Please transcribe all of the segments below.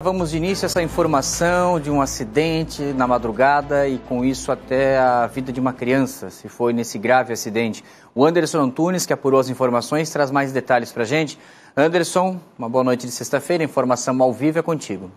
Vamos de início essa informação de um acidente na madrugada e com isso até a vida de uma criança, se foi nesse grave acidente. O Anderson Antunes, que apurou as informações, traz mais detalhes para gente. Anderson, uma boa noite de sexta-feira, informação ao vivo é contigo.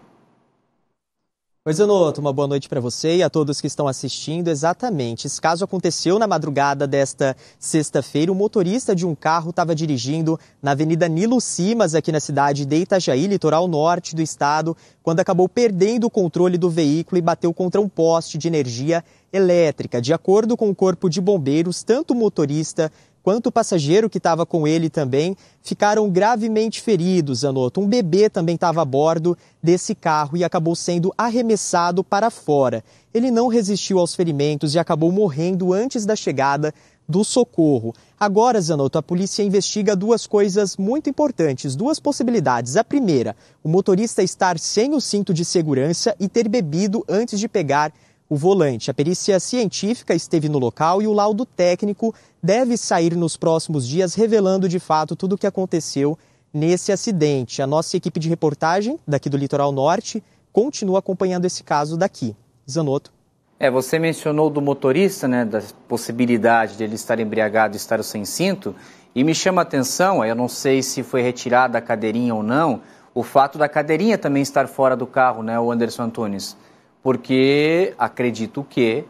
Oi, noto uma boa noite para você e a todos que estão assistindo. Exatamente, esse caso aconteceu na madrugada desta sexta-feira. O motorista de um carro estava dirigindo na Avenida Nilo Simas, aqui na cidade de Itajaí, litoral norte do estado, quando acabou perdendo o controle do veículo e bateu contra um poste de energia elétrica. De acordo com o Corpo de Bombeiros, tanto o motorista quanto o passageiro que estava com ele também ficaram gravemente feridos, Anoto. Um bebê também estava a bordo desse carro e acabou sendo arremessado para fora. Ele não resistiu aos ferimentos e acabou morrendo antes da chegada do socorro. Agora, Zanotto, a polícia investiga duas coisas muito importantes, duas possibilidades. A primeira, o motorista estar sem o cinto de segurança e ter bebido antes de pegar o volante. A perícia científica esteve no local e o laudo técnico deve sair nos próximos dias, revelando de fato tudo o que aconteceu nesse acidente. A nossa equipe de reportagem daqui do Litoral Norte continua acompanhando esse caso daqui. Zanotto. É, você mencionou do motorista, né, da possibilidade dele estar embriagado e estar sem cinto, e me chama a atenção, eu não sei se foi retirada a cadeirinha ou não, o fato da cadeirinha também estar fora do carro, né, o Anderson Antunes porque acredito que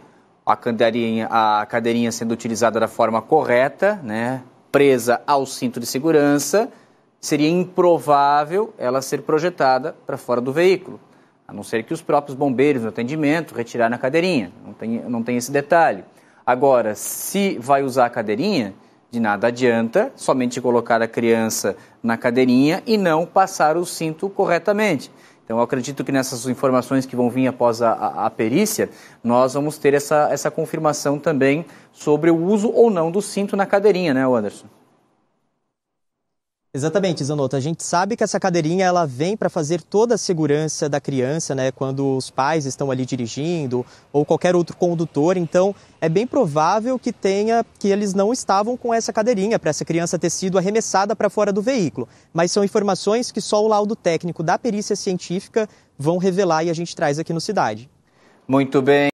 a cadeirinha, a cadeirinha sendo utilizada da forma correta, né, presa ao cinto de segurança, seria improvável ela ser projetada para fora do veículo, a não ser que os próprios bombeiros no atendimento retiraram a cadeirinha. Não tem, não tem esse detalhe. Agora, se vai usar a cadeirinha, de nada adianta somente colocar a criança na cadeirinha e não passar o cinto corretamente. Então, eu acredito que nessas informações que vão vir após a, a, a, perícia, nós vamos ter essa, essa confirmação também sobre o uso ou não do cinto na cadeirinha, né, Anderson? Exatamente, Zanotto. A gente sabe que essa cadeirinha ela vem para fazer toda a segurança da criança, né? Quando os pais estão ali dirigindo ou qualquer outro condutor. Então, é bem provável que tenha que eles não estavam com essa cadeirinha para essa criança ter sido arremessada para fora do veículo. Mas são informações que só o laudo técnico da perícia científica vão revelar e a gente traz aqui no Cidade. Muito bem.